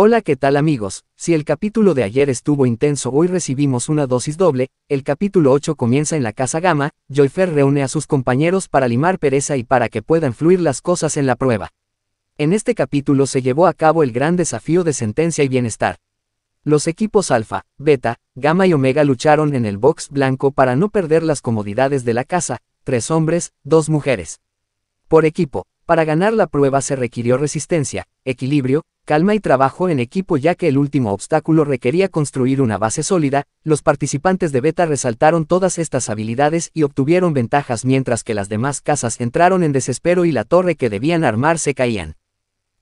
Hola, ¿qué tal amigos? Si el capítulo de ayer estuvo intenso, hoy recibimos una dosis doble, el capítulo 8 comienza en la Casa Gamma, Joyfer reúne a sus compañeros para limar pereza y para que puedan fluir las cosas en la prueba. En este capítulo se llevó a cabo el gran desafío de sentencia y bienestar. Los equipos alfa, beta, gamma y omega lucharon en el box blanco para no perder las comodidades de la casa, tres hombres, dos mujeres. Por equipo, para ganar la prueba se requirió resistencia, equilibrio, calma y trabajo en equipo ya que el último obstáculo requería construir una base sólida, los participantes de beta resaltaron todas estas habilidades y obtuvieron ventajas mientras que las demás casas entraron en desespero y la torre que debían armar se caían.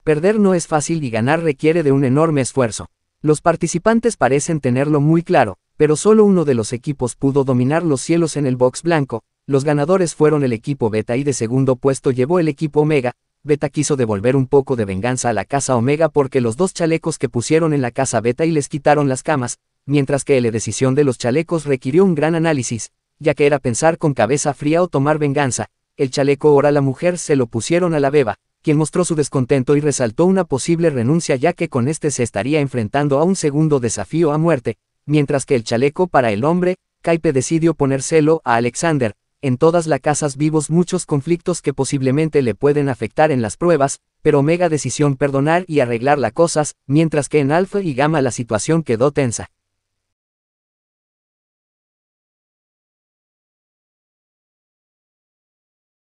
Perder no es fácil y ganar requiere de un enorme esfuerzo. Los participantes parecen tenerlo muy claro, pero solo uno de los equipos pudo dominar los cielos en el box blanco, los ganadores fueron el equipo Beta y de segundo puesto llevó el equipo Omega. Beta quiso devolver un poco de venganza a la casa Omega porque los dos chalecos que pusieron en la casa Beta y les quitaron las camas, mientras que la decisión de los chalecos requirió un gran análisis, ya que era pensar con cabeza fría o tomar venganza. El chaleco ahora la mujer se lo pusieron a la beba, quien mostró su descontento y resaltó una posible renuncia ya que con este se estaría enfrentando a un segundo desafío a muerte, mientras que el chaleco para el hombre, Kaipe decidió ponérselo a Alexander, en todas las casas vivos muchos conflictos que posiblemente le pueden afectar en las pruebas, pero mega decisión perdonar y arreglar las cosas, mientras que en alfa y gamma la situación quedó tensa.